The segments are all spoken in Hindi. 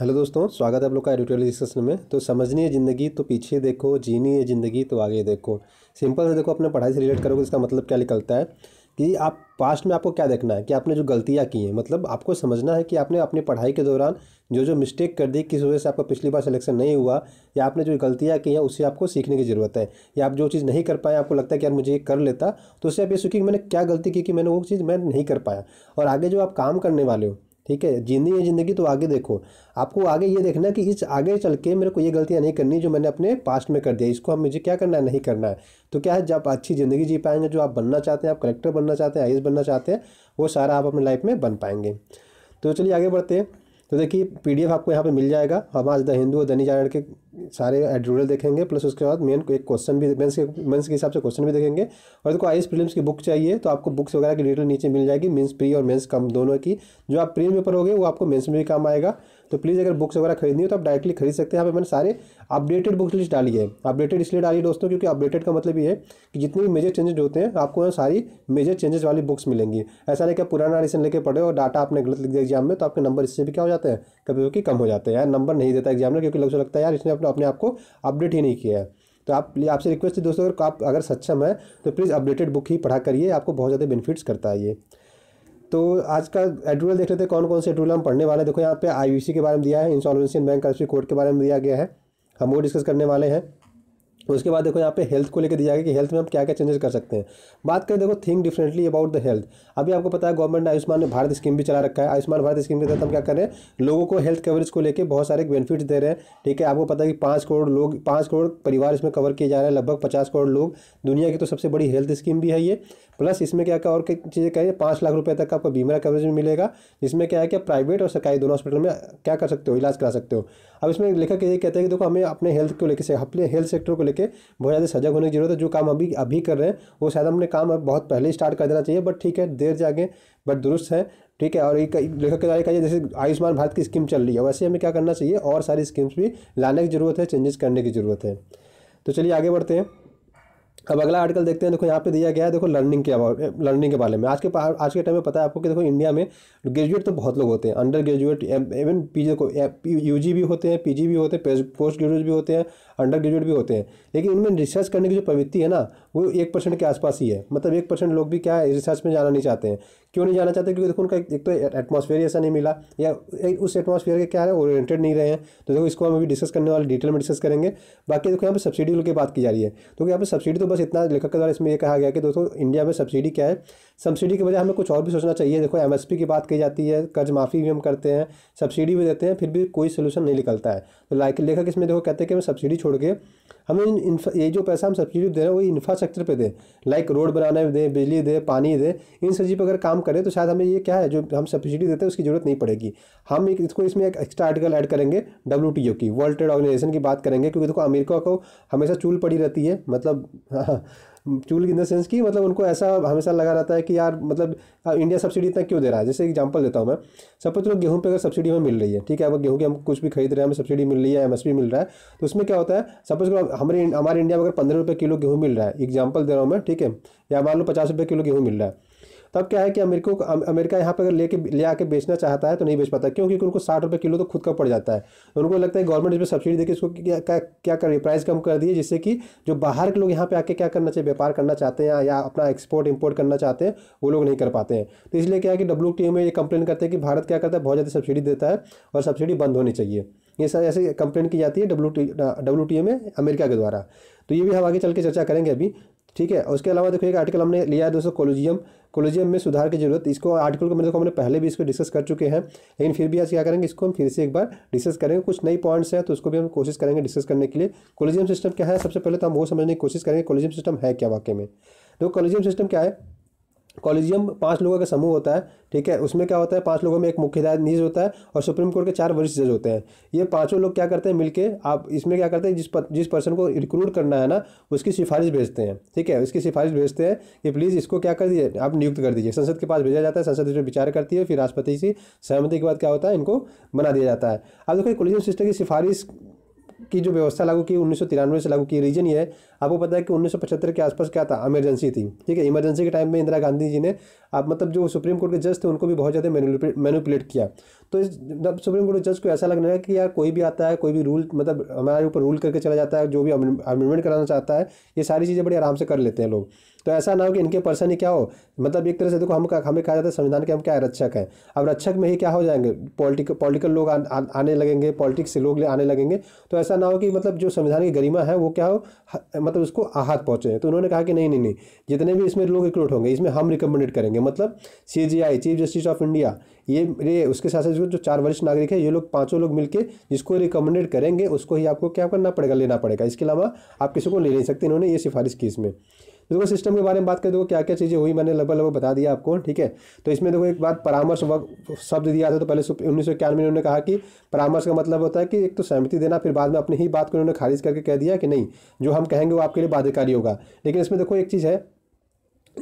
हेलो दोस्तों स्वागत है आप लोग का एडिटोरियल डिस्कशन में तो समझनी है ज़िंदगी तो पीछे देखो जीनी है ज़िंदगी तो आगे देखो सिंपल से देखो अपने पढ़ाई से रिलेट करोगे इसका मतलब क्या निकलता है कि आप पास्ट में आपको क्या देखना है कि आपने जो गलतियाँ की हैं मतलब आपको समझना है कि आपने अपनी पढ़ाई के दौरान जो जो मिस्टेक कर दी किस वजह से आपका पिछली बार सिलेक्शन नहीं हुआ या आपने जो गलतियाँ की हैं उससे आपको सीखने की ज़रूरत है या आप जो चीज़ नहीं कर पाए आपको लगता है कि यार मुझे ये कर लेता तो उससे आप ये सीखिए कि मैंने क्या गलती की कि मैंने वो चीज़ मैं नहीं कर पाया और आगे जो आप काम करने वाले हो ठीक है जीनी है ज़िंदगी तो आगे देखो आपको आगे ये देखना कि इस आगे चल के मेरे को ये गलतियाँ नहीं करनी जो मैंने अपने पास्ट में कर दिया इसको हम मुझे क्या करना है नहीं करना है तो क्या है जब अच्छी ज़िंदगी जी पाएंगे जो आप बनना चाहते हैं आप करेक्टर बनना चाहते हैं आई बनना चाहते हैं वो सारा आप अपने लाइफ में बन पाएंगे तो चलिए आगे बढ़ते हैं तो देखिए पीडीएफ आपको यहाँ पे मिल जाएगा हम आज द हिंदू और दैनिक जागरण के सारे एडिटोरियल देखेंगे प्लस उसके बाद मेन एक क्वेश्चन भी मेन्स के मेन्स के हिसाब से क्वेश्चन भी देखेंगे और देखो आई एस प्रीलिम्स की बुक चाहिए तो आपको बुक्स वगैरह की डिटेल नीचे मिल जाएगी मीन्स प्री और मेन्स कम दोनों की जो आप प्री में पढ़ोगे वो आपको मेन्स में भी काम आएगा तो प्लीज़ अगर बुक्स वगैरह खरीदनी हो तो आप डायरेक्टली खरीद सकते हैं यहाँ पे मैंने सारे अपडेटेड बुक्स लिस्ट डाली है अपडेटेड इसलिए डाली है दोस्तों क्योंकि अपडेटेड का मतलब ये है कि जितने भी मेजर चेंजेज होते हैं आपको सारी मेजर चेंजेस वाली बुक्स मिलेंगी ऐसा नहीं कि पुराना एडिशन लेके पढ़े और डाटा आपने गलत लिख दिया एग्जाम में तो आपके नंबर इससे भी क्या हो जाते हैं कभी कभी कम हो जाते हैं यार नंबर नहीं देता एग्जाम में क्योंकि लोग लगता है यार इसने अपने आप को अपडेट ही नहीं किया है तो आप आपसे रिक्वेस्ट है दोस्तों अगर आप अगर सक्षम है तो प्लीज़ अपडेटेड बुक ही पढ़ा करिए आपको बहुत ज़्यादा बेनिफिट्स करता है ये तो आज का एडुरल देख लेते हैं कौन कौन से एडुरल हम पढ़ने वाले देखो यहाँ पे आई के बारे में दिया है इंसॉल्वेंसी बैंक सी कोड के बारे में दिया गया है हम वो डिस्कस करने वाले हैं उसके बाद देखो यहाँ पे हेल्थ को लेकर दिया गया कि हेल्थ में हम क्या क्या चेंजेस कर सकते हैं बात करें देखो think differently about the health अभी आपको पता है गवर्नमेंट ने आयुष्मान भारत स्कीम भी चला रखा है आयुष्मान भारत स्कीम के तहत हम क्या कर रहे हैं लोगों को हेल्थ कवरेज को लेकर बहुत सारे बेनिफिट्स दे रहे हैं ठीक है आपको पता है कि पाँच करोड़ लोग पाँच करोड़ परिवार इसमें कवर किए जा रहे हैं लगभग पचास करोड़ लोग दुनिया की तो सबसे बड़ी हेल्थ स्कीम भी है ये प्लस इसमें क्या क्या और कई चीज़ें कहिए पाँच लाख रुपये तक आपको बीमा कवरेज में मिलेगा जिसमें क्या है कि प्राइवेट और सरकारी दोनों हॉस्पिटल में क्या कर सकते हो इलाज करा सकते हो अब इसमें लेखक ये कहते हैं कि देखो हमें अपने हेल्थ को लेकर अपने हेल्थ सेक्टर को लेकर बहुत ज़्यादा सजग होने की जरूरत है जो काम अभी अभी कर रहे हैं वो शायद हमने काम बहुत पहले ही स्टार्ट कर देना चाहिए बट ठीक है देर जागे बट दुरुस्त है ठीक है और एक लेखक के द्वारा कहिए जैसे आयुष्मान भारत की स्कीम चल रही है वैसे हमें क्या करना चाहिए और सारी स्कीम्स भी लाने की ज़रूरत है चेंजेस करने की ज़रूरत है तो चलिए आगे बढ़ते हैं अब अगला आर्टिकल देखते हैं देखो यहाँ पे दिया गया है देखो लर्निंग के अबाउट लर्निंग के बारे में आज के आज के टाइम में पता है आपको कि देखो इंडिया में ग्रेजुएट तो बहुत लोग होते हैं अंडर ग्रेजुएट इवन पी को यू भी होते हैं पी भी होते हैं पोस्ट ग्रेजुएट भी होते हैं अंडर ग्रेजुएट भी होते हैं लेकिन इनमें रिसर्च करने की जो प्रवृत्ति है ना वो एक परसेंट के आसपास ही है मतलब एक परसेंट लोग भी क्या है रिसर्च में जाना नहीं चाहते हैं क्यों नहीं जाना चाहते क्योंकि देखो उनका एक तो एटमोसफेयर ऐसा नहीं मिला या उस एटमोसफेयर के क्या है ओरिएंटेड नहीं रहे हैं तो देखो इसको हम अभी डिस्कस करने वाले डिटेल में डिस्कस करेंगे बाकी देखो यहाँ पर सब्सिडी की बात की जा रही है तो यहाँ पर सब्सिडी तो बस इतना लेखक के द्वारा इसमें यह कहा गया कि दोस्तों इंडिया में सब्सिडी क्या है सब्सिडी की वजह हमें कुछ और भी सोचना चाहिए देखो एम की बात की जाती है कर्ज माफ़ी भी हम करते हैं सब्सिडी भी देते हैं फिर भी कोई सोल्यूशन नहीं निकलता है तो लाइक लेखक इसमें देखो कहते हैं कि हमें सब्सिडी छोड़ के हमें इन ये जो पैसा हम सब्सिडी दे रहे हैं वो इंफ्रास्ट्रक्चर पे दें लाइक रोड बनाने में दें बिजली दें पानी दें इन सब चीज़ पर अगर काम करें तो शायद हमें ये क्या है जो हम सब्सिडी देते हैं उसकी ज़रूरत नहीं पड़ेगी हम एक इसको इसमें एक एक्स्ट्रा आर्टिकल ऐड करेंगे डब्ल्यू की वर्ल्ड ट्रेड ऑर्गेनाइजेशन की बात करेंगे क्योंकि देखो अमेरिका को हमेशा चूल पड़ी रहती है मतलब हाँ, हाँ। चूल इन द सेंस कि मतलब उनको ऐसा हमेशा लगा रहता है कि यार मतलब इंडिया हाँ, सब्सिडी इतना क्यों दे रहा है जैसे एग्जाम्पल देता हूँ मैं सपोज लोग गेहूँ पर अगर सब्सिडी हमें मिल रही है ठीक है अगर गेहूँ की हम कुछ भी खरीद रहे हैं हमें सब्सिडी मिल रही है एमएसपी मिल रहा है तो उसमें क्या होता है सपोज हमारे हमारे इंडिया में अगर पंद्रह रुपये किलो गेहूँ मिल रहा है एग्जाम्पल दे रहा हूँ मैं ठीक है या मान लो पचास रुपये किलो गेहूँ मिल रहा है तब क्या है कि अमेरिको अमेरिका यहाँ पर अगर लेके ले आके बेचना चाहता है तो नहीं बेच पाता क्योंकि उनको साठ रुपये किलो तो खुद का पड़ जाता है तो उनको लगता है गवर्नमेंट इसमें सब्सिडी देकर इसको क्या क्या, कर करिए प्राइस कम कर दिए जिससे कि जो बाहर के लोग यहाँ पर आके क्या करना चाहिए व्यापार करना चाहते हैं या अपना एक्सपोर्ट इम्पोर्ट करना चाहते हैं वो लोग नहीं कर पाते हैं तो इसलिए क्या है कि डब्ल्यू में ये कंप्लेन करते हैं कि भारत क्या करता है बहुत ज़्यादा सब्सिडी देता है और सब्सिडी बंद होनी चाहिए ये सर ऐसे कंप्लेन की जाती है डब्ल्यू टी डब्ल्यू टी में अमेरिका के द्वारा तो ये भी हम आगे चल के चर्चा करेंगे अभी ठीक है उसके अलावा देखो एक आर्टिकल हमने लिया है दोस्तों कोलोजियम कोलोजियम में सुधार की जरूरत इसको आर्टिकल को मैंने देखो हमने पहले भी इसको डिस्कस कर चुके हैं लेकिन फिर भी आज क्या करेंगे इसको हम फिर से एक बार डिस्कस करेंगे कुछ नई पॉइंट्स हैं तो उसको भी हम कोशिश करेंगे डिस्कस करने के लिए कोलोजियम सिस्टम क्या है सबसे पहले तो हम वो समझने की कोशिश करेंगे कोलोजियम सिस्टम है क्या वाकई में देखो कोलोजियम सिस्टम क्या है कॉलेजियम पांच लोगों का समूह होता है ठीक है उसमें क्या होता है पांच लोगों में एक मुख्य न्यायाधीश होता है और सुप्रीम कोर्ट के चार वरिष्ठ जज होते हैं ये पांचों लोग क्या करते हैं मिलके आप इसमें क्या करते हैं जिस पर, जिस पर्सन को रिक्रूट करना है ना उसकी सिफारिश भेजते हैं ठीक है उसकी सिफारिश भेजते हैं कि प्लीज़ इसको क्या कर दीजिए आप नियुक्त कर दीजिए संसद के पास भेजा जाता है संसद इसमें विचार करती है फिर राष्ट्रपति की सहमति के बाद क्या होता है इनको बना दिया जाता है अब देखो कॉलेजियम सिस्टम की सिफारिश की जो व्यवस्था लागू की उन्नीस से लागू की रीजन ये है आपको पता है कि उन्नीस के आसपास क्या था इमरजेंसी थी ठीक है इमरजेंसी के टाइम में इंदिरा गांधी जी ने आप मतलब जो सुप्रीम कोर्ट के जज थे उनको भी बहुत ज़्यादा मैनुपलेट किया तो इस जब सुप्रीम कोर्ट के जज को ऐसा लगने लगा कि यार कोई भी आता है कोई भी रूल मतलब हमारे ऊपर रूल करके चला जाता है जो भी अमेंडमेंट कराना चाहता है ये सारी चीज़ें बड़ी आराम से कर लेते हैं लोग तो ऐसा ना हो कि इनके पर्सन ही क्या हो मतलब एक तरह से देखो हम हमें कहा जाता है संविधान के हम क्या रक्षक हैं अब रक्षक में ही क्या हो जाएंगे पॉलिटिकल पॉलिटिकल लोग आ, आ, आने लगेंगे पॉलिटिक्स से लोग आने लगेंगे तो ऐसा ना हो कि मतलब जो संविधान की गरिमा है वो क्या हो मतलब उसको आहत पहुँचे तो उन्होंने कहा कि नहीं नहीं नहीं जितने भी इसमें लोग रिक्रूट होंगे इसमें हम रिकमेंडेड करेंगे मतलब C chief justice of India ये ये उसके साथ साथ जो चार वरिष्ठ नागरिक है ये लोग पाँचों लोग मिलकर जिसको रिकमेंडेड करेंगे उसको ही आपको क्या करना पड़ेगा लेना पड़ेगा इसके अलावा आप किसी को ले नहीं सकते इन्होंने ये सिफारिश की इसमें देखो सिस्टम के बारे में बात करें देखो क्या क्या चीज़ें हुई मैंने लगभग लगभग बता दिया आपको ठीक है तो इसमें देखो एक बात परामर्श वक्त शब्द दिया था तो पहले उन्नीस सौ इक्यानवे में उन्होंने कहा कि परामर्श का मतलब होता है कि एक तो सहमति देना फिर बाद में अपनी ही बात को उन्होंने खारिज करके कह दिया कि नहीं जो हम कहेंगे वो आपके लिए बाध्यकारी होगा लेकिन इसमें देखो एक चीज़ है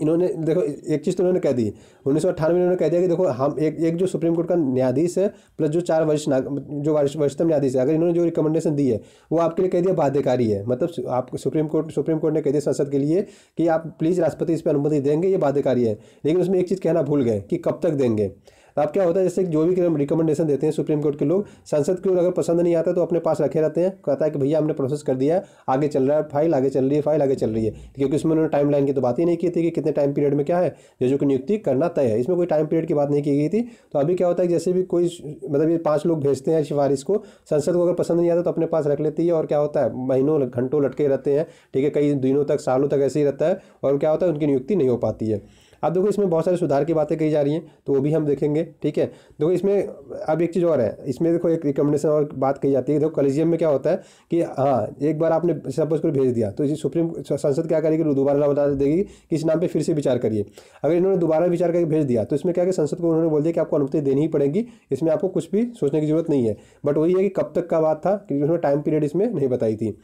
इन्होंने देखो एक चीज़ तो इन्होंने कह दी उन्नीस सौ में इन्होंने कह दिया कि देखो हम एक एक जो सुप्रीम कोर्ट का न्यायाधीश है प्लस जो चार वरिष्ठ नाग जो वरिष्ठ वरिष्ठतम न्यायाधीश है अगर इन्होंने जो रिकमेंडेशन दी है वो आपके लिए कह दिया बाध्यकारी है मतलब आप सुप्रीम कोर्ट सुप्रीम कोर्ट ने कह दिया संसद के लिए कि आप प्लीज़ राष्ट्रपति इस पर अनुमति देंगे ये बाध्यकारी है लेकिन उसमें एक चीज़ कहना भूल गए कि कब तक देंगे अब क्या होता है जैसे जो भी रिकमेंडेशन देते हैं सुप्रीम कोर्ट के लोग संसद के अगर पसंद नहीं आता तो अपने पास रखे रहते हैं कहता है कि भैया हमने प्रोसेस कर दिया आगे चल रहा है फाइल आगे चल रही है फाइल आगे चल रही है क्योंकि उसमें उन्होंने टाइम लाइन की तो बात ही नहीं की थी कि कितने टाइम पीरियड में क्या है जजों की नियुक्ति करना तय है इसमें कोई टाइम पीरियड की बात नहीं की गई थी तो अभी क्या होता है जैसे भी कोई मतलब ये पाँच लोग भेजते हैं सिफारिश को संसद को अगर पसंद नहीं आता तो अपने पास रख लेती है और क्या होता है महीनों घंटों लटके रहते हैं ठीक है कई दिनों तक सालों तक ऐसे ही रहता है और क्या होता है उनकी नियुक्ति नहीं हो पाती है अब देखो इसमें बहुत सारे सुधार की बातें कही जा रही हैं तो वो भी हम देखेंगे ठीक है देखो इसमें अब एक चीज़ और है इसमें देखो एक रिकमेंडेशन और बात कही जाती है देखो कलेजियम में क्या होता है कि हाँ एक बार आपने सपोज को भेज दिया तो इसी सुप्रीम संसद क्या करेगी दोबारा बता देगी कि इस नाम पर फिर से विचार करिए अगर इन्होंने दोबारा विचार करके भेज दिया तो इसमें क्या कि संसद को उन्होंने बोल दिया कि आपको अनुमति देनी ही पड़ेगी इसमें आपको कुछ भी सोचने की जरूरत नहीं है बट वही है कि कब तक का बात था क्योंकि उन्होंने टाइम पीरियड इसमें नहीं बताई थी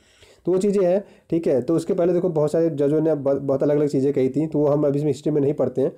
तो वो चीज़ें हैं ठीक है तो उसके पहले देखो बहुत सारे जजों ने बहुत अलग अलग चीज़ें कही थी तो वो हम अभी इसमें हिस्ट्री में नहीं पढ़ते हैं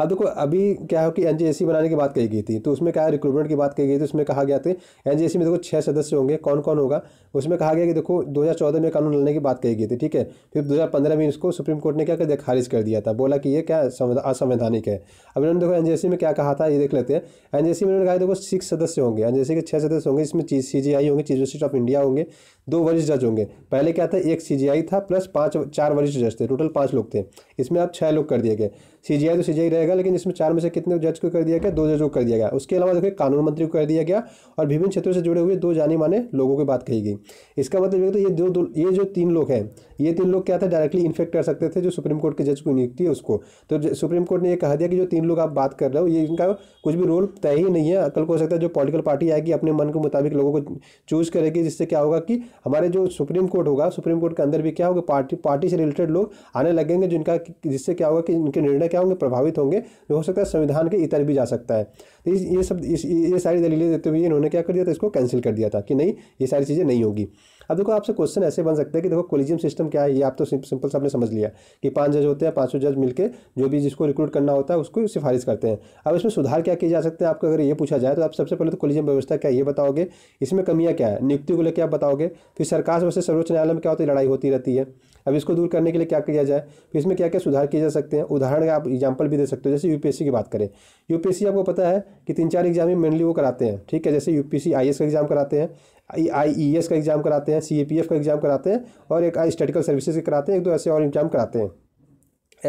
अब देखो अभी क्या हो कि एन बनाने की बात कही गई थी तो उसमें क्या है रिक्रूटमेंट की बात कही गई थी उसमें कहा गया था एन में देखो छः सदस्य होंगे कौन कौन होगा उसमें कहा गया कि देखो 2014 में कानून लड़ने की बात कही गई थी ठीक है फिर 2015 में इसको सुप्रीम कोर्ट ने क्या कर दिया खारिज कर दिया था बोला कि ये क्या असंवैधानिक है अब इन्होंने देखो एन में क्या कहा था ये देख लेते हैं एन में उन्होंने कहा देखो सिक्स सदस्य होंगे एन के छः सदस्य होंगे इसमें सी जी आई होंगे चीफ जस्टिस ऑफ इंडिया होंगे दो वरिष्ठ जज होंगे पहले क्या था एक सीजीआई था प्लस पाँच चार वरिष्ठ जज थे टोटल पाँच लोग थे इसमें आप छः लोग कर दिए गए सीजीआई तो सीजीआई रहेगा लेकिन इसमें चार में से कितने जज को कर दिया गया दो जज को कर दिया गया उसके अलावा देखिए कानून मंत्री को कर दिया गया और विभिन्न क्षेत्रों से जुड़े हुए दो जाने माने लोगों की बात कही गई इसका मतलब ये तो दो दो ये जो तीन लोग हैं ये तीन लोग क्या था डायरेक्टली इन्फेक्ट कर सकते थे जो सुप्रीम कोर्ट के जज को नियुक्ति है उसको तो सुप्रीम कोर्ट ने यह कहा दिया कि जो तीन लोग आप बात कर रहे हो ये इनका कुछ भी रोल तय ही नहीं है कल को हो सकता है जो पॉलिटिकल पार्टी आएगी अपने मन के मुताबिक लोगों को चूज करेगी जिससे क्या होगा कि हमारे जो सुप्रीम कोर्ट होगा सुप्रीम कोर्ट के अंदर भी क्या होगा पार्टी पार्टी से रिलेटेड लोग आने लगेंगे जिनका जिससे क्या होगा कि इनके निर्णय क्या होंगे प्रभावित होंगे जो हो सकता है संविधान के इतर भी जा सकता है तो ये सब ये सारी दलीलें देते हुए इन्होंने क्या कर दिया था इसको कैंसिल कर दिया था कि नहीं ये सारी चीज़ें नहीं होगी अब देखो आपसे क्वेश्चन ऐसे बन सकते हैं कि देखो कोलिजियम सिस्टम क्या है ये आप तो सिंपल सा आपने समझ लिया कि पांच जज होते हैं पांचों जज मिलकर जो भी जिसको रिक्रूट करना होता है उसको सिफारिश करते हैं अब इसमें सुधार क्या किए जा सकते हैं आपको अगर ये पूछा जाए तो आप सबसे पहले तो कोलिजियम व्यवस्था क्या ये बताओगे इसमें कमियाँ क्या है नियुक्ति को लेकर आप बताओगे फिर सरकार वैसे सर्वोच्च न्यायालय में क्या होती है लड़ाई होती रहती है अब इसको दूर करने के लिए क्या किया जाए फिर इसमें क्या क्या सुधार किए जा सकते हैं उदाहरण आप एग्जाम्पल भी दे सकते हो जैसे यूपीएससी की बात करें यूपीएससी आपको पता है कि तीन चार एग्जाम ही मेनली वो कराते हैं ठीक है जैसे यूपीएससी आईएएस का एग्जाम कराते हैं आई e का एग्ज़ाम कराते हैं सी का एग्ज़ाम कराते हैं और एक आई स्टेटिकल सर्विसेज के कराते हैं एक दो ऐसे और एग्ज़ाम कराते हैं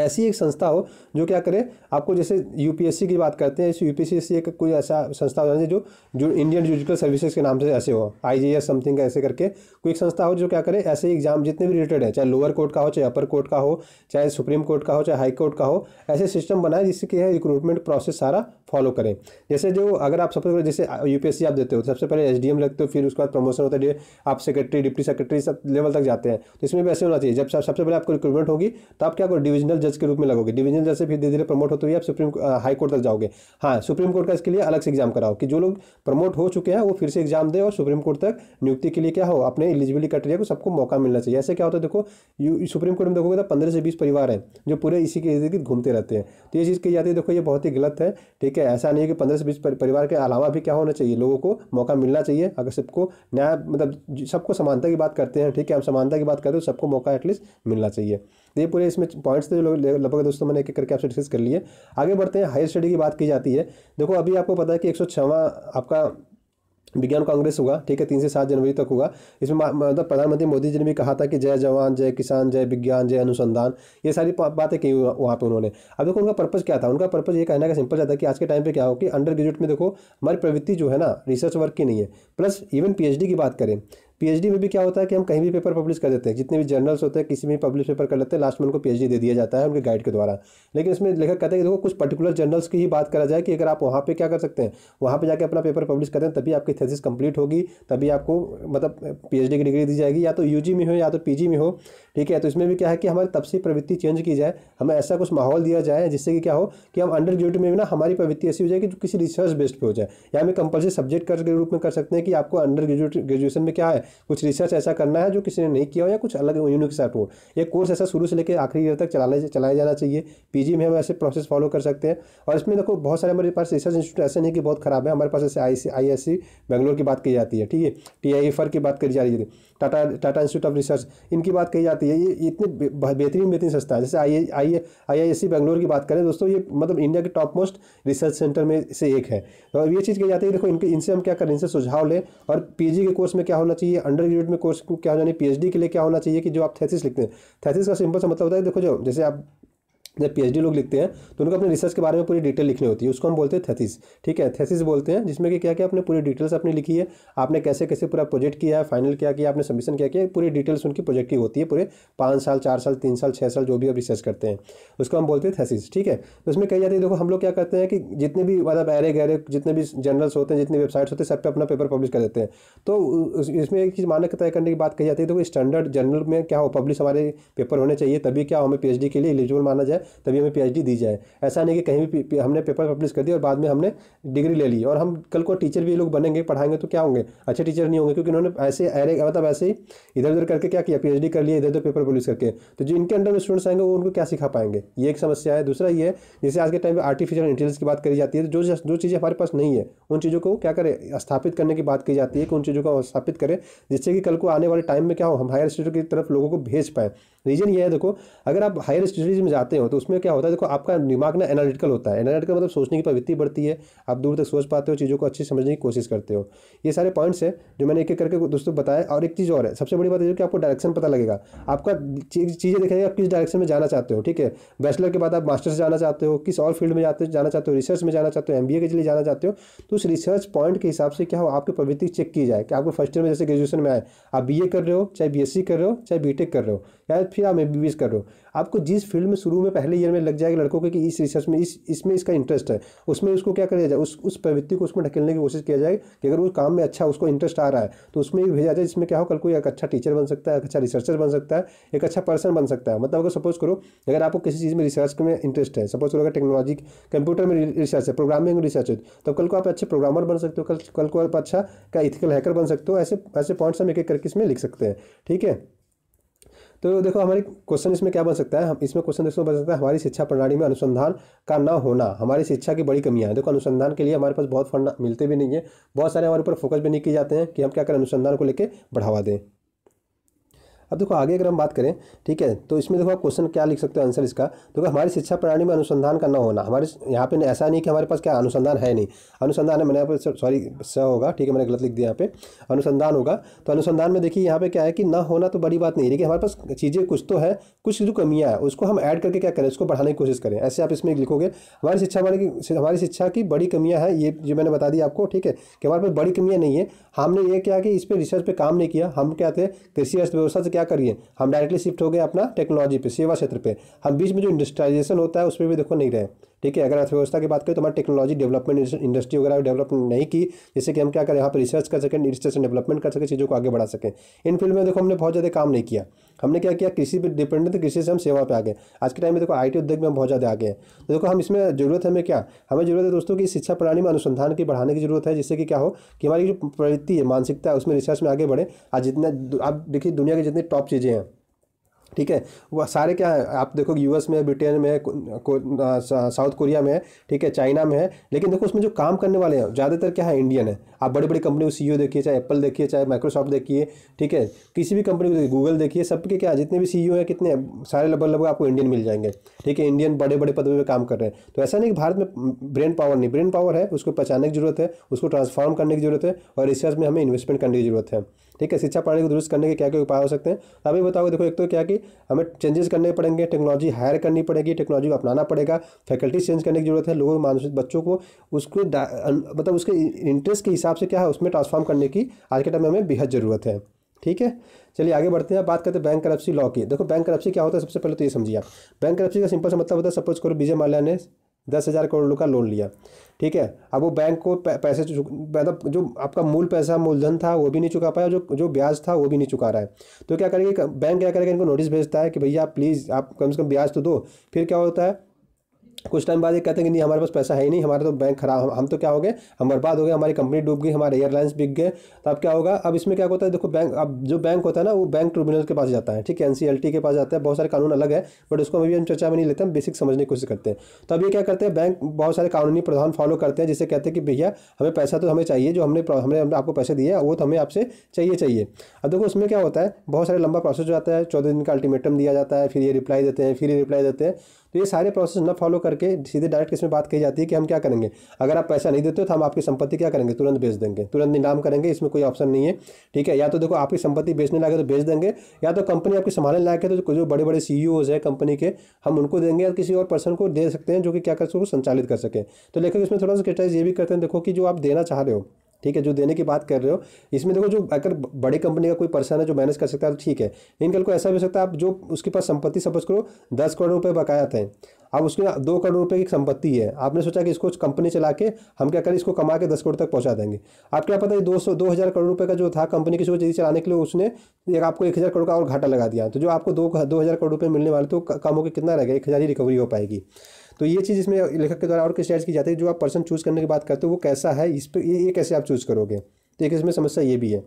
ऐसी एक संस्था हो जो क्या करे आपको जैसे यूपीएससी की बात करते हैं यू पी से एक कोई ऐसा संस्था हो जाए जो जो इंडियन जुडिकल सर्विसेज के नाम से ऐसे हो आई जी एस समथिंग ऐसे करके कोई एक संस्था हो जो क्या करे ऐसे एग्जाम जितने भी रिलेटेड है चाहे लोअर कोर्ट का हो चाहे अपर कोर्ट का हो चाहे सुप्रीम कोर्ट का हो चाहे हाई कोर्ट का हो ऐसे सिस्टम बनाए जिससे कि रिक्रूटमेंट प्रोसेस सारा फॉलो करें जैसे जो अगर आप सबसे पहले जैसे यूपीएससी आप देते हो तो सबसे पहले एसडीएम लगते हो फिर उसके बाद प्रमोशन होता है आप सेक्रेटरी डिप्टी सेक्रेटरी सब लेवल तक जाते हैं तो इसमें भी ऐसे होना चाहिए जब सबसे पहले आपको रिक्रूटमेंट होगी तो आप क्या करो डिविजनल जज के रूप में लगोगे डिविजनल जज से फिर धीरे धीरे प्रमोट होते हुए आप सुप्रीम हाई कोर्ट तक जाओगे हाँ सुप्रीम कोर्ट का इसके लिए अलग से एग्जाम कराओ कि जो लोग प्रमोट हो चुके हैं वो फिर से एग्जाम दे और सुप्रीम कोर्ट तक नियुक्ति के लिए क्या हो अपने एलिजिबिलिटी क्राइटेरिया को सबको मौका मिलना चाहिए ऐसे क्या होता है देखो सुप्रीम कोर्ट में देखोगे तो पंद्रह से बीस परिवार है जो पूरे इसी के इर्द गिर्द घूमते रहते हैं तो ये चीज़ की जाती है देखो ये बहुत ही गलत है ठीक है है ऐसा नहीं है कि पंद्रह से बीस परिवार के अलावा भी क्या होना चाहिए लोगों को मौका मिलना चाहिए अगर सबको न्याय मतलब सबको समानता की बात करते हैं ठीक है हम समानता की बात करते हैं तो सबको मौका एटलीस्ट मिलना चाहिए तो ये पूरे इसमें पॉइंट्स थे जो लगभग दोस्तों मैंने एक एक करके आपसे डिस्कस कर लिए आगे बढ़ते हैं हायर स्टडी की बात की जाती है देखो अभी आपको पता है कि एक आपका विज्ञान कांग्रेस होगा ठीक है तीन से सात जनवरी तक होगा इसमें मतलब प्रधानमंत्री मोदी जी ने भी कहा था कि जय जवान जय किसान जय विज्ञान जय अनुसंधान ये सारी बातें की वहाँ पे उन्होंने अब देखो उनका पर्पज़ क्या था उनका पर्पज़ ये कहना का सिंपल जाता है कि आज के टाइम पे क्या हो कि अंडर ग्रेजुएट में देखो हमारी प्रवृत्ति जो है ना रिसर्च वर्क की नहीं है प्लस इवन पी की बात करें पीएचडी में भी क्या होता है कि हम कहीं भी पेपर पब्लिश कर देते हैं जितने भी जर्नल्स होते हैं किसी भी पब्लिश पेपर कर लेते हैं लास्ट में उनको पीएचडी दे दिया जाता है उनके गाइड के द्वारा लेकिन इसमें लेखक कहते हैं कि देखो कुछ पर्टिकुलर जर्नल्स की ही बात करा जाए कि अगर आप वहाँ पर क्या कर सकते हैं वहाँ पर जाकर अपना पेपर पब्लिश करें तभी आपकी थेसिस कंप्लीट होगी तभी आपको मतलब पी की डिग्री दी जाएगी या तो यू में हो या तो पी में हो ठीक है तो इसमें भी क्या है कि हमारी तब से प्रवृत्ति चेंज की जाए हमें ऐसा कुछ माहौल दिया जाए जिससे कि क्या हो कि हम अंडर ग्रेजुएट में भी ना हमारी प्रवृत्ति ऐसी हो जाए कि जो किसी रिसर्च बेस्ड पे हो जाए या हमें कंपल्सरी सब्जेक्ट कर रूप में कर सकते हैं कि आपको अंडर ग्रेजुएट ग्रेजुएशन में क्या है कुछ रिसर्च ऐसा करना है जो किसी ने नहीं किया हो या कुछ अलग यूनिक सा टूर एक कोर्स ऐसा शुरू से लेकर आखिरी ईयर तक चलाने चलाया जाना चाहिए पीजी में हम ऐसे प्रोसेस फॉलो कर सकते हैं और इसमें देखो बहुत सारे हमारे पास रिसर्च इंस्टीट्यूट ऐसे नहीं कि बहुत खराब है हमारे पास ऐसे आई सी आई एस सी बेंगलोर की बात की जाती है ठीक है टी आई फर की बात करी जा रही है Tata Tata institute of research इनकी बात कही जाती है ये इतने बेहतरीन बेहतरीन संस्था है जैसे आई आई आई आई एस सी बेंगलोर की बात करें दोस्तों ये मतलब इंडिया के टॉप मोस्ट रिसर्च सेंटर में से एक है तो ये चीज़ कही जाती है देखो इनके इनसे हम क्या करें इनसे सुझाव लें और पी के कोर्स में क्या होना चाहिए चाहिए अंडर ग्रेजुएट में कोर्स को क्या होना चाहिए पीएचडी के लिए क्या होना चाहिए कि जो आप थैसिस लिखते हैं थैसिस का सिंपल सा मतलब होता है देखो जो जैसे आप जब पीएचडी लोग लिखते हैं तो उनको अपने रिसर्च के बारे में पूरी डिटेल लिखनी होती है उसको हम बोलते हैं थेसिस ठीक है थेसिस बोलते हैं जिसमें कि क्या क्या आपने पूरी डिटेल्स अपनी लिखी है आपने कैसे कैसे पूरा प्रोजेक्ट किया है फाइनल क्या किया आपने सबमिशन क्या किया पूरी डिटेल्स उनकी प्रोजेक्ट की होती है पूरे पाँच साल चार साल तीन साल छः साल जो भी आप रिसर्च करते हैं उसको हम बोलते हैं थेसिस ठीक है तो उसमें कही जाती है देखो हम लोग क्या करते हैं कि जितने भी मतलब अरे गहरे जितने भी जर्नल्स होते हैं जितनी वेबसाइट्स होते हैं सब पे अपना पेपर पब्लिश कर देते हैं तो इसमें एक चीज़ मानक तय करने की बात कही जाती है देखो स्टैंडर्ड जर्नल में क्या हो पब्लिश हमारे पेपर होने चाहिए तभी क्या हमें पी के लिए एलिजिबल माना जाए तभी हमें पीएचडी दी जाए ऐसा नहीं कि कहीं भी हमने पेपर पब्लिश कर दिया और बाद में हमने डिग्री ले ली और हम कल को टीचर भी लोग बनेंगे पढ़ाएंगे तो क्या होंगे अच्छे टीचर नहीं होंगे क्योंकि उन्होंने ऐसे अरे मतलब ऐसे ही इधर उधर करके क्या किया पी कर लिया इधर उधर पेपर पब्लिश करके तो जो इनके अंडर में स्टूडेंट्स आएंगे वो उनको क्या सिखा पाएंगे ये एक समस्या है दूसरा ये जैसे आज के टाइम पर आर्टिफिशियल इंटेलिजेंस की बात करी जाती है तो जो जो चीज़ें हमारे पास नहीं है उन चीज़ों को क्या करें स्थापित करने की बात की जाती है कि उन चीज़ों को स्थापित करें जिससे कि कल को आने वाले टाइम में क्या हो हम हायर स्टडीज की तरफ लोगों को भेज पाए रीज़न ये है देखो अगर आप हायर स्टडीज़ में जाते हो तो उसमें क्या होता है देखो आपका दिमाग ना एनालिटिकल होता है एनालिटिकल मतलब सोचने की प्रवृत्ति बढ़ती है आप दूर तक सोच पाते हो चीज़ों को अच्छे समझने की कोशिश करते हो ये सारे पॉइंट्स हैं जो मैंने एक एक करके दोस्तों बताया और एक चीज़ और है सबसे बड़ी बात है कि आपको डायरेक्शन पता लगेगा आपका चीज़ें देखेंगे आप किस डायरेक्शन में जाना चाहते हो ठीक है बैचलर के बाद आप मास्टर्स जाना चाहते हो किस और फील्ड में जाते जाना चाहते हो रिसर्च में जाना चाहते हो एम के लिए जाना चाहते हो तो उस रिसर्च पॉइंट के हिसाब से क्या हो आपकी प्रवृत्ति चेक की जाए कि आपको फर्स्ट ईयर में जैसे ग्रेजुएशन में आए आप बी कर रहे हो चाहे बी कर रहे हो चाहे बी कर रहे हो या फिर आप एम बी कर रहे हो आपको जिस फील्ड में शुरू में पहले ईयर में लग जाएगा लड़कों के कि इस रिसर्च में इस इसमें इसका इंटरेस्ट है उसमें उसको क्या किया जाए उस उस प्रवृत्ति को उसमें ढकेलने की कोशिश किया जाए कि अगर वो काम में अच्छा उसको इंटरेस्ट आ रहा है तो उसमें भी भेजा जाए जिसमें क्या हो कल कोई एक अच्छा टीचर बन सकता है एक अच्छा रिसर्चर बन सकता है एक अच्छा पर्सन बन सकता है मतलब अगर सपोज करो अगर आपको किसी चीज़ में रिसर्च में इंटरेस्ट है सपोज करो अगर टेक्नोलॉजी कंप्यूटर में रिसर्च है प्रोग्रामिंग में रिसर्च है तो कल को आप अच्छे प्रोग्रामर बन सकते हो कल कल को आप अच्छा का इथिकल हैकर बन सकते हो ऐसे ऐसे पॉइंट्स हम एक एक करके इसमें लिख सकते हैं ठीक है तो देखो हमारी क्वेश्चन इसमें क्या बन सकता है इसमें क्वेश्चन देखो बन सकता है हमारी शिक्षा प्रणाली में अनुसंधान का ना होना हमारी शिक्षा की बड़ी कमियाँ हैं देखो अनुसंधान के लिए हमारे पास बहुत फंड मिलते भी नहीं है बहुत सारे हमारे ऊपर फोकस भी नहीं किए जाते हैं कि हम क्या करें अनुसंधान को लेकर बढ़ावा दें अब देखो आगे अगर हम बात करें ठीक है तो इसमें देखो आप क्वेश्चन क्या लिख सकते हो आंसर इसका देखो हमारी शिक्षा प्रणाली में अनुसंधान का न होना हमारे यहाँ पे ऐसा नहीं कि हमारे पास क्या अनुसंधान है नहीं अनुसंधान है मैंने यहाँ पर सॉरी स होगा ठीक है मैंने गलत लिख दिया यहाँ पे अनुसंधान होगा तो अनुसंधान में देखिए यहाँ पे क्या है कि ना होना तो बड़ी बात नहीं लेकिन हमारे पास चीज़ें कुछ तो है कुछ जो कमियाँ हैं उसको हम ऐड करके क्या करें उसको बढ़ाने की कोशिश करें ऐसे आप इसमें लिखोगे हमारी शिक्षा की हमारी शिक्षा की बड़ी कमियाँ हैं ये जो मैंने बता दी आपको ठीक है कि हमारे पास बड़ी कमियाँ नहीं है हमने ये क्या कि इस पर रिसर्च पर काम नहीं किया हम क्या थे कृषि अर्थव्यवस्था से क्या क्या करिए हम डायरेक्टली शिफ्ट हो गए अपना टेक्नोलॉजी पे सेवा क्षेत्र पे हम बीच में जो इंडस्ट्रियलाइजेशन होता है उस पर भी देखो नहीं रहे ठीक है अगर अर्थव्यवस्था की बात करें तो हमारे टेक्नोलॉजी डेवलपमेंट इंडस्ट्री वगैरह डेवलप नहीं की जिससे कि हम क्या करें यहाँ पर रिसर्च कर सकें रिसर्च डेवलपमेंट कर सकें चीज़ों को आगे बढ़ा सकें इन फील्ड में देखो हमने बहुत ज़्यादा काम नहीं किया हमने क्या किया कृषि पर डिपेंडेंट है कृषि से हम सेवा पे आ गए आज के टाइम में देखो आई उद्योग में हम बहुत ज़्यादा आगे हैं तो देखो हम इसमें जरूरत हमें क्या हमें जरूरत है दोस्तों की शिक्षा प्रणाली में अनुसंधान की बढ़ाने की जरूरत है जिससे कि क्या हो कि हमारी जो प्रवृत्ति है मानसिकता है उसमें रिसर्च में आगे बढ़े आज जितना आप देखिए दुनिया की जितनी टॉप चीज़ें हैं ठीक है वह सारे क्या है आप देखो यूएस में ब्रिटेन में साउथ कोरिया में है ठीक है चाइना में है लेकिन देखो उसमें जो काम करने वाले हैं ज़्यादातर क्या है इंडियन है आप बड़ी बड़ी कंपनी को सीईओ e देखिए चाहे एप्पल देखिए चाहे माइक्रोसॉफ्ट देखिए ठीक है किसी भी कंपनी को देखिए गूगल देखिए सबके क्या जितने भी सी e हैं कितने सारे लगभग लगभग आपको इंडियन मिल जाएंगे ठीक है इंडियन बड़े बड़े पदों पर काम कर रहे हैं तो ऐसा नहीं कि भारत में ब्रेन पावर नहीं ब्रेन पावर है उसको पहचानने की जरूरत है उसको ट्रांसफॉर्म करने की जरूरत है और रिसर्च में हमें इन्वेस्टमेंट करने की जरूरत है ठीक है शिक्षा प्रणाली को दुरुस्त करने के क्या क्या उपाय हो सकते हैं अभी बताओ देखो एक तो क्या कि हमें चेंजेस करने पड़ेंगे टेक्नोलॉजी हायर करनी पड़ेगी टेक्नोलॉजी को अपनाना पड़ेगा फैकल्टी चेंज करने की जरूरत है लोगों को मानसिक बच्चों को उसको मतलब उसके इंटरेस्ट के हिसाब से क्या है उसमें ट्रांसफॉर्म करने की आज के टाइम में हमें बेहद ज़रूरत है ठीक है चलिए आगे बढ़ते हैं बात करते हैं बैंक करप्सी लॉ की देखो बैंक करप्सी क्या होता है सबसे पहले तो ये समझिए आप बैंक करप्सी का सिंपल सा मतलब होता है सपोज करो विजय माल्या ने दस हज़ार करोड़ रुपये का लोन लिया ठीक है अब वो बैंक को पैसे मतलब जो आपका मूल पैसा मूलधन था वो भी नहीं चुका पाया जो जो ब्याज था वो भी नहीं चुका रहा है तो क्या करेंगे बैंक क्या करेगा इनको नोटिस भेजता है कि भैया प्लीज़ आप कम से कम ब्याज तो दो फिर क्या होता है कुछ टाइम बाद ये कहते हैं कि नहीं हमारे पास पैसा है ही नहीं हमारा तो बैंक खराब हम तो क्या हो गए हम बर्बाद हो गए हमारी कंपनी डूब गई हमारे एयरलाइंस बिक गए तो अब क्या होगा अब इसमें क्या होता है देखो बैंक अब जो बैंक होता है ना वो बैंक ट्रिब्यूनल के पास जाता है ठीक है एन के पास जाता है बहुत सारे कानून अलग है बट उसको अभी हम चर्चा में नहीं लेते हम बेसिक समझने की कोशिश करते हैं तो अब ये क्या करते हैं बैंक बहुत सारे कानूनी प्रधान फॉलो करते हैं जिसे कहते हैं कि भैया हमें पैसा तो हमें चाहिए जो हमने हमने आपको पैसे दिए वो तो हमें आपसे चाहिए चाहिए अब देखो उसमें क्या होता है बहुत सारे लंबा प्रोसेस जो आता है चौदह दिन का अल्टीमेटम दिया जाता है फिर ये रिप्लाई देते हैं फिर ये रिप्लाई देते हैं तो ये सारे प्रोसेस ना फॉलो करके सीधे डायरेक्ट इसमें बात कही जाती है कि हम क्या करेंगे अगर आप पैसा नहीं देते हो तो हम आपकी संपत्ति क्या करेंगे तुरंत बेच देंगे तुरंत नीलाम करेंगे इसमें कोई ऑप्शन नहीं है ठीक है या तो देखो आपकी संपत्ति बेचने लगे तो बेच देंगे या तो कंपनी आपकी संभालने लायक है तो जो बड़े बड़े सी है कंपनी के हम उनको देंगे या किसी और पर्सन को दे सकते हैं जो कि क्या कर सको संचालित कर सके तो लेकिन इसमें थोड़ा सा क्रिटाइज ये भी करते हैं देखो कि जो आप देना चाह रहे हो ठीक है जो देने की बात कर रहे हो इसमें देखो जो अगर बड़े कंपनी का कोई पर्सन है जो मैनेज कर सकता है तो ठीक है कल को ऐसा भी हो सकता है आप जो उसके पास संपत्ति सपोज करो दस करोड़ रुपये बकाया थे अब उसके दो करोड़ रुपए की संपत्ति है आपने सोचा कि इसको कंपनी चला के हम क्या करें इसको कमा के दस करोड़ तक पहुंचा देंगे आप क्या पता है दो सौ दो हज़ार करोड़ रुपए का जो था कंपनी की सोच चलाने के लिए उसने एक आपको एक हज़ार करोड़ का और घाटा लगा दिया तो जो आपको दो दो हज़ार करोड़ रुपये मिलने वाले तो कम होकर कितना रहेगा एक हज़ार ही रिकवरी हो पाएगी तो ये चीज़ इसमें लेखक के द्वारा और क्रिस्टाइज की जाती है जो आप पर्सन चूज़ करने की बात करते हो वो कैसा है इस पर ये कैसे आप चूज़ करोगे तो एक इसमें समस्या ये भी है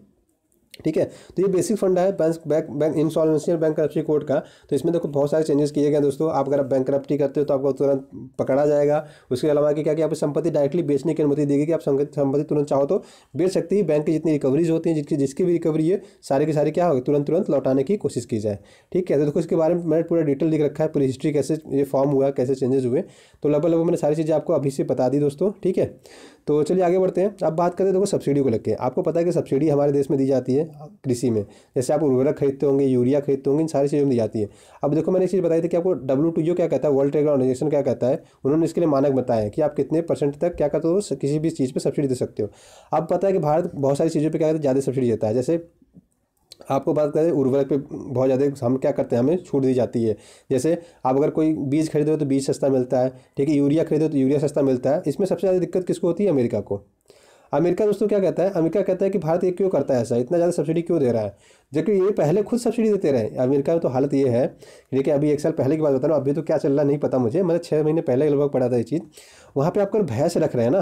ठीक है तो ये बेसिक फंड है bank bank bank insolvency bankruptcy code का तो इसमें देखो बहुत सारे चेंजेस किए गए दोस्तों आप अगर आप बैंक करप्टी करते हो तो आपको तुरंत पकड़ा जाएगा उसके अलावा कि क्या कि आप संपत्ति डायरेक्टली बेचने की अनुमति देगी कि आप संपत्ति तुरंत चाहो तो बेच सकती है बैंक की जितनी रिकवरीज होती हैं जिसकी जिसकी भी रिकवरी है सारी की सारी क्या होगी तुरंत तुरंत लौटाने की कोशिश की जाए ठीक है तो देखो इसके बारे में मैंने पूरा डिटेल लिख रखा है पूरी हिस्ट्री कैसे ये फॉर्म हुआ कैसे चेंजेस हुए तो लगभग लगभग मैंने सारी चीज़ें आपको अभी से बता दी दोस्तों ठीक है तो चलिए आगे बढ़ते हैं अब बात करते हैं देखो सब्सिडी को के आपको पता है कि सब्सिडी हमारे देश में दी जाती है कृषि में जैसे आप उर्वरक खरीदते होंगे यूरिया खरीदते होंगे इन सारी चीज़ों में दी जाती है अब देखो मैंने एक चीज़ बताई थी कि आपको डब्ल्यू क्या कहता है वर्ल्ड ट्रेड ऑर्गेनाइजेशन क्या कहता है उन्होंने इसके लिए मानक बताया है कि आप कितने परसेंट तक क्या करते हो किसी भी चीज़ पर सब्सिडी दे सकते हो अब पता है कि भारत बहुत सारी चीज़ों पर क्या कहते हैं ज़्यादा सब्सिडी देता है जैसे आपको बात करें उर्वरक पे बहुत ज़्यादा हम क्या करते हैं हमें छूट दी जाती है जैसे आप अगर कोई बीज खरीदो तो बीज सस्ता मिलता है ठीक है यूरिया खरीदो तो यूरिया सस्ता मिलता है इसमें सबसे ज़्यादा दिक्कत किसको होती है अमेरिका को अमेरिका दोस्तों क्या कहता है अमेरिका कहता है कि भारत ये क्यों करता है ऐसा इतना ज़्यादा सब्सिडी क्यों दे रहा है जबकि ये पहले खुद सब्सिडी देते रहे अमेरिका में तो हालत ये है लेकिन अभी एक साल पहले की बात बता रहा हूँ अभी तो क्या चल रहा नहीं पता मुझे मैंने मतलब छः महीने पहले लगभग पड़ा था ये चीज़ वहाँ पर आप अगर भैंस रख रहे हैं ना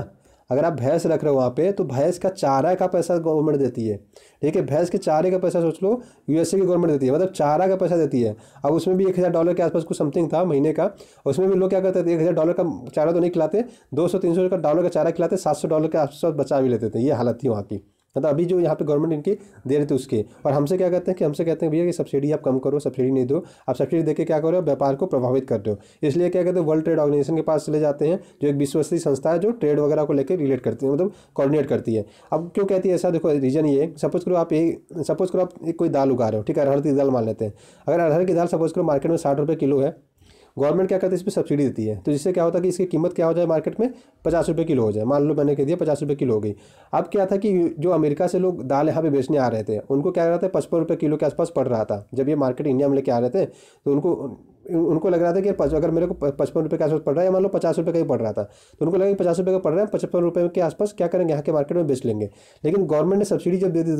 अगर आप भैंस रख रहे हो वहाँ पे तो भैंस का चारा का पैसा गवर्नमेंट देती है ठीक है भैंस के चारे का पैसा सोच लो यूएसए की गवर्नमेंट देती है मतलब चारा का पैसा देती है अब उसमें भी एक हज़ार डॉलर के आसपास कुछ समथिंग था महीने का उसमें भी लोग क्या करते थे एक हज़ार डॉलर का चारा तो नहीं खिलाते दो सौ तीन सौ का डॉलर का चारा खिलाते सात सौ डॉलर के आसपास बचा भी लेते थे ये हालत थी वहाँ की मतलब अभी जो यहाँ पे गवर्नमेंट इनके दे रहे थे उसके और हमसे क्या कहते हैं कि हमसे कहते हैं भैया कि सब्सिडी आप कम करो सब्सिडी नहीं दो आप सब्सिडी देके क्या करो व्यापार को प्रभावित कर रहे हो इसलिए क्या कहते हैं वर्ल्ड ट्रेड ऑर्गेनाइजेशन के पास चले जाते हैं जो एक विश्वसनीय संस्था है जो ट्रेड वगैरह को लेकर रिलेट करती है मतलब कोऑर्डिनेट करती है अब क्यों कहती है ऐसा देखो रीजन ये सपोज करो आप एक सपोज करो आप एक कोई दाल उगा रहे हो ठीक है अरहर की दाल मान लेते हैं अगर अरहर की दाल सपोज करो मार्केट में साठ रुपये किलो है गवर्नमेंट क्या करती है इस पर सब्सिडी देती है तो जिससे क्या होता है कि इसकी कीमत क्या हो जाए मार्केट में पचास रुपये किलो हो जाए मान लो मैंने कह दिया पचास रुपये किलो हो गई अब क्या था कि जो अमेरिका से लोग दाल यहाँ पे बेचने आ रहे थे उनको क्या रहा था पचपन रुपये किलो के आसपास पड़ रहा था जब ये मार्केट इंडिया में लेके आ रहे थे तो उनको उनको लग रहा था कि अगर मेरे को पचपन रुपये के आसपास पड़ रहा है मान लो पचास रुपये का ही पड़ रहा था तो उनको लगा कि पचास रुपये का पड़ रहा है पचपन रुपये के आसपास क्या करेंगे यहाँ के मार्केट में बेच लेंगे लेकिन गवर्नमेंट ने सब्सिडी जब दे दी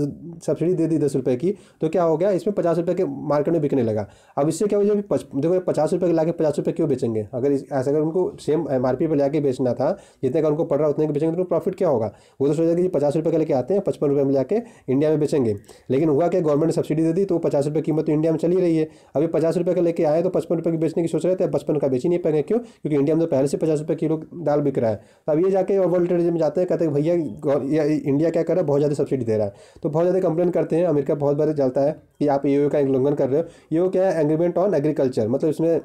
सब्सिडी दे दी दस रुपये की तो क्या हो गया इसमें पचास रुपये के मार्केट में बिकने लगा अब इससे क्या हो जाए देखो पचास रुपये के ला के पचास रुपये क्यों बेचेंगे अगर ऐसा अगर उनको सेम एम आर पी पर लाके बेचना था जितने का उनको पड़ रहा है उतने के बेचेंगे तो प्रॉफिट क्या होगा वो तो सोचा कि पचास रुपये का लेके आते हैं पचपन रुपये में जाके इंडिया में बेचेंगे लेकिन हुआ क्या गवर्नमेंट ने सब्सिडी दे दी तो पचास रुपये कीमत तो इंडिया में चली रही है अभी पचास रुपये का लेके आए तो पचपन पचपन रुपये की बेचने की सोच रहे थे बचपन का बेच ही नहीं पाएंगे क्यों क्योंकि इंडिया में तो पहले से पचास रुपये किलो दाल बिक रहा है तो अब ये जाके वर्ल्ड ट्रेड में जाते हैं कहते हैं भैया इंडिया क्या कर रहा है बहुत ज़्यादा सब्सिडी दे रहा है तो बहुत ज़्यादा कंप्लेन करते हैं अमेरिका बहुत बार चलता है कि आप यू का उल्लंघन कर रहे हो यू क्या है एग्रीमेंट ऑन एग्रीकल्चर मतलब इसमें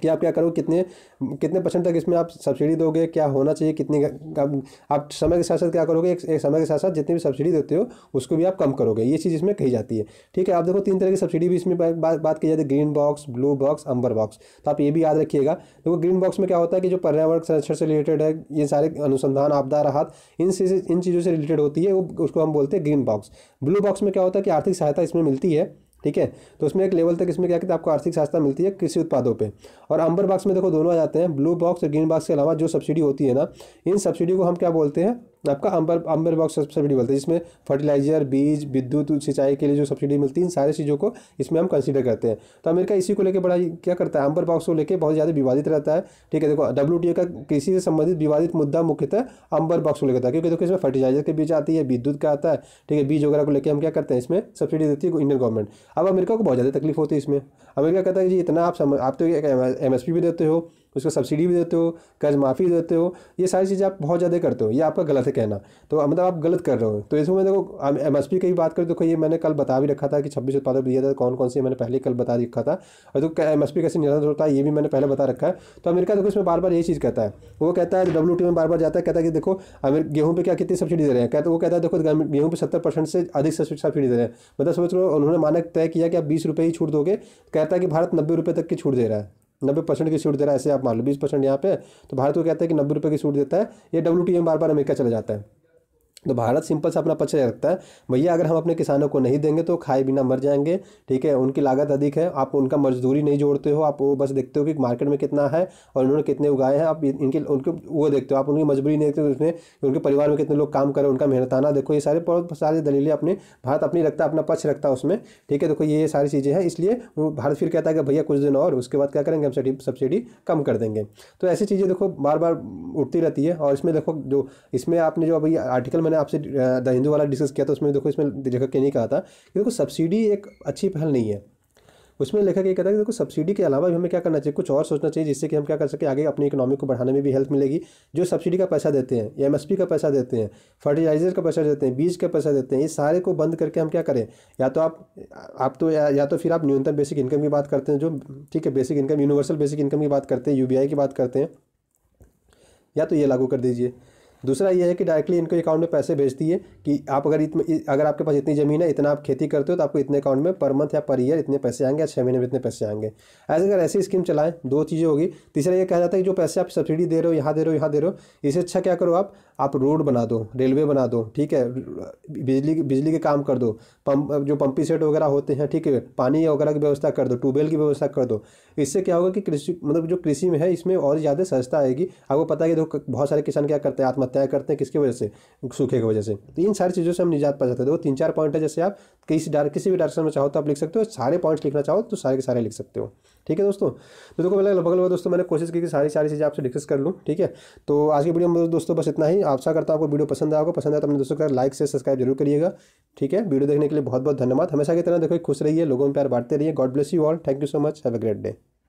कि आप क्या करो कितने कितने परसेंट तक इसमें आप सब्सिडी दोगे क्या होना चाहिए कितनी आप समय के साथ साथ क्या करोगे एक, एक समय के साथ साथ जितनी भी सब्सिडी देते हो उसको भी आप कम करोगे ये चीज़ इसमें कही जाती है ठीक है आप देखो तीन तरह की सब्सिडी भी इसमें बात बा, बात की जाती है green box blue box amber box तो आप ये भी याद रखिएगा देखो ग्रीन बॉक्स में क्या होता है कि जो पर्यावरण संरक्षण से रिलेटेड है ये सारे अनुसंधान आपदा राहत इन इन चीज़ों से रिलेटेड होती है उसको हम बोलते हैं ग्रीन बॉक्स ब्लू बॉक्स में क्या होता है कि आर्थिक सहायता इसमें मिलती है ठीक है तो उसमें एक लेवल तक इसमें क्या कहते हैं आपको आर्थिक सहायता मिलती है कृषि उत्पादों पे और अंबर बॉक्स में देखो दोनों आ जाते हैं ब्लू बॉक्स और ग्रीन बॉक्स के अलावा जो सब्सिडी होती है ना इन सब्सिडी को हम क्या बोलते हैं आपका अंबर अंबर बॉक्स सब्सिडी मिलता है जिसमें फर्टिलाइजर बीज विद्युत सिंचाई के लिए जो सब्सिडी मिलती है इन सारी चीज़ों को इसमें हम कंसिडर करते हैं तो अमेरिका इसी को लेकर बड़ा क्या करता है अंबर बॉक्स को लेकर बहुत ज़्यादा विवादित रहता है ठीक है देखो डब्ल्यू का कृषि से संबंधित विवादित मुद्दा मुख्यतः अंबर बॉक्स को लेकर था क्योंकि देखो इसमें फर्टिलाइजर के बीज आती है विद्युत का आता है ठीक है बीज वगैरह को लेकर हम क्या करते हैं इसमें सब्सिडी देती है इंडियन गवर्नमेंट अब अमेरिका को बहुत ज़्यादा तकलीफ होती है इसमें अमेरिका कहता है जी इतना आप आप तो एक एम भी देते हो उसको सब्सिडी भी देते हो कर्ज माफ़ी देते हो ये सारी चीज़ें आप बहुत ज़्यादा करते हो ये आपका गलत है कहना तो मतलब आप गलत कर रहे हो तो इसमें देखो एम एस पी की बात करें देखो ये मैंने कल बता भी रखा था कि छब्बीस उत्पादक दिया था कौन कौन सी मैंने पहले कल बता रखा था और तो एम एस पी कैसे निर्धारित होता है ये भी मैंने पहले बता रखा है तो अमेरिका देखो इसमें बार बार यही चीज़ कहता है वो कहता है डब्ल्यू टी में बार बार जाता है कहता है कि देखो गेहूँ पर क्या कितनी सब्सिडी दे रहे हैं कहते वो कहता है देखो गेहूँ पर सत्तर परसेंट से अधिक सब्सिडी दे रहे हैं मतलब सोच लो उन्होंने मानक तय किया कि आप बीस रुपये ही छूट दोगे कहता है कि भारत नब्बे रुपये तक की छूट दे रहा है नब्बे परसेंट की छूट दे रहा है ऐसे आप मान लो बीस परसेंट यहाँ पे तो भारत को कहता है कि नब्बे रुपये की छूट देता है ये डब्ल्यू बार बार अमेरिका चला जाता है तो भारत सिंपल से अपना पक्ष रखता है भैया अगर हम अपने किसानों को नहीं देंगे तो खाए बिना मर जाएंगे ठीक है उनकी लागत अधिक है आप उनका मजदूरी नहीं जोड़ते हो आप वो बस देखते हो कि मार्केट में कितना है और उन्होंने कितने उगाए हैं आप इनके उनके वो देखते हो आप उनकी मजबूरी नहीं देखते हो उसमें उनके परिवार में कितने लोग काम करें उनका मेहनताना देखो ये सारे बहुत सारी दलीलें अपने भारत अपनी रखता है अपना पक्ष रखता है उसमें ठीक है देखो ये सारी चीज़ें हैं इसलिए भारत फिर कहता है कि भैया कुछ दिन और उसके बाद क्या करेंगे हम सब्सिडी कम कर देंगे तो ऐसी चीज़ें देखो बार बार उठती रहती है और इसमें देखो जो इसमें आपने जो अभी आर्टिकल में मैंने आपसे द हिंदू वाला डिस्कस किया था उसमें देखो इसमें लेखक ये नहीं कहा था कि देखो सब्सिडी एक अच्छी पहल नहीं है उसमें लेखक ये कहता है कि देखो सब्सिडी के अलावा भी हमें क्या करना चाहिए कुछ और सोचना चाहिए जिससे कि हम क्या कर सके आगे अपनी इकोनॉमी को बढ़ाने में भी हेल्प मिलेगी जो सब्सिडी का पैसा देते हैं या एमएसपी का पैसा देते हैं फर्टिलाइजर का पैसा देते हैं बीज का पैसा देते हैं ये सारे को बंद करके हम क्या करें या तो आप आप तो या, या तो फिर आप न्यूनतम बेसिक इनकम की बात करते हैं जो ठीक है basic income universal basic income की बात करते हैं यू की बात करते हैं या तो ये लागू कर दीजिए दूसरा ये है कि डायरेक्टली इनको अकाउंट में पैसे भेज दिए कि आप अगर इतने अगर आपके पास इतनी ज़मीन है इतना आप खेती करते हो तो आपको इतने अकाउंट में पर मंथ या पर ईयर इतने पैसे आएंगे या छः महीने में इतने पैसे आएंगे ऐसे अगर ऐसी स्कीम चलाएं दो चीज़ें होगी तीसरा ये कहा जाता है कि जो पैसे आप सब्सिडी दे रहे हो यहाँ दे रहे हो यहाँ दे रहे हो इससे अच्छा क्या करो आप आप रोड बना दो रेलवे बना दो ठीक है बिजली बिजली के काम कर दो पंप जो पंपी सेट वगैरह होते हैं ठीक है पानी वगैरह की व्यवस्था कर दो ट्यूबवेल की व्यवस्था कर दो इससे क्या होगा कि कृषि मतलब जो कृषि में है इसमें और ज़्यादा सस्ता आएगी आपको पता है कि देखो बहुत सारे किसान क्या करते हैं आत्महत्या तय करते हैं किसकी वजह से सूखे की वजह से तो इन सारी चीज़ों से हम निजात पा जाते हैं तो वो तीन चार पॉइंट है जैसे आप किसी डार किसी भी डायरेक्शन में चाहो तो आप लिख सकते हो सारे पॉइंट्स लिखना चाहो तो सारे के सारे लिख सकते हो ठीक है दोस्तों तो देखो मेरा लगभग लगभग दोस्तों मैंने कोशिश की कि सारी सारी चीज़ें आपसे डिस्कस कर लूँ ठीक है तो आज की वीडियो में दोस्तों बस इतना ही आशा करता हूँ आपको वीडियो पसंद आएगा पसंद आया तो अपने दोस्तों का लाइक से सब्सक्राइब जरूर करिएगा ठीक है वीडियो देखने के लिए बहुत बहुत धन्यवाद हमेशा की तरह देखो खुश रहिए लोगों में प्यार बांटते रहिए God bless you all thank you so much have a great day